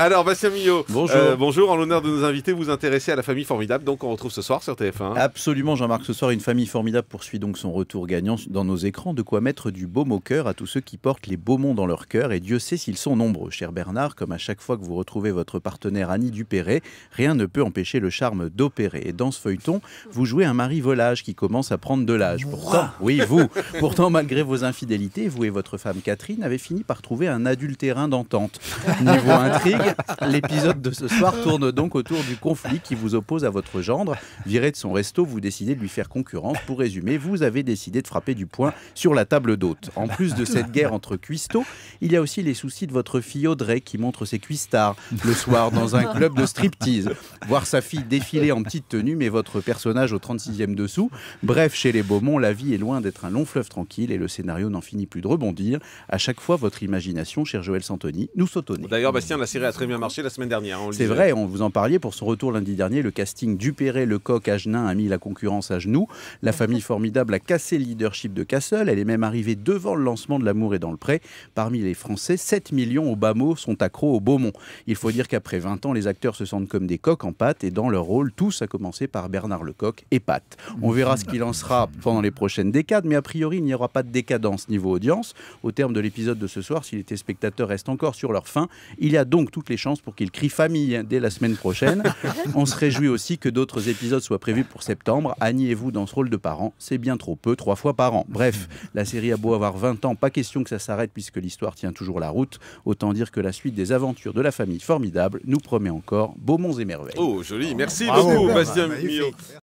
Alors, Bastien Millot, euh, bonjour. En l'honneur de nous inviter, vous intéressez à la famille formidable, donc on retrouve ce soir sur TF1. Absolument, Jean-Marc. Ce soir, une famille formidable poursuit donc son retour gagnant dans nos écrans. De quoi mettre du baume au cœur à tous ceux qui portent les Beaumont dans leur cœur. Et Dieu sait s'ils sont nombreux. Cher Bernard, comme à chaque fois que vous retrouvez votre partenaire Annie Dupéré, rien ne peut empêcher le charme d'opérer. Et dans ce feuilleton, vous jouez un mari volage qui commence à prendre de l'âge. Pourtant, oui, vous. Pourtant, malgré vos infidélités, vous et votre femme Catherine avez fini par trouver un adultérin d'entente. Niveau intrigue, L'épisode de ce soir tourne donc autour du conflit qui vous oppose à votre gendre. Viré de son resto, vous décidez de lui faire concurrence. Pour résumer, vous avez décidé de frapper du poing sur la table d'hôte. En plus de cette guerre entre cuistots, il y a aussi les soucis de votre fille Audrey qui montre ses cuistards le soir dans un club de striptease. Voir sa fille défiler en petite tenue, mais votre personnage au 36e dessous. Bref, chez les Beaumont, la vie est loin d'être un long fleuve tranquille et le scénario n'en finit plus de rebondir. À chaque fois, votre imagination, cher Joël Santoni, nous sautonnait. D'ailleurs, Bastien, la série très bien marché la semaine dernière. Hein, C'est vrai, on vous en parliez pour son retour lundi dernier. Le casting Dupéré, Lecoq, Agenin a mis la concurrence à genoux. La famille formidable a cassé le leadership de Castle. Elle est même arrivée devant le lancement de L'amour et dans le pré. Parmi les Français, 7 millions au bas mot sont accros au Beaumont. Il faut dire qu'après 20 ans, les acteurs se sentent comme des coqs en pâte et dans leur rôle, tous à commencer par Bernard Lecoq et Pâte. On verra ce qu'il en sera pendant les prochaines décades, mais a priori, il n'y aura pas de décadence niveau audience. Au terme de l'épisode de ce soir, si les téléspectateurs restent encore sur leur fin il y a donc toute les chances pour qu'il crie famille dès la semaine prochaine. On se réjouit aussi que d'autres épisodes soient prévus pour septembre. Annie et vous dans ce rôle de parents, c'est bien trop peu, trois fois par an. Bref, la série a beau avoir 20 ans, pas question que ça s'arrête puisque l'histoire tient toujours la route. Autant dire que la suite des aventures de la famille formidable nous promet encore beaux monts et merveilles. Oh, joli, merci beaucoup, Bastien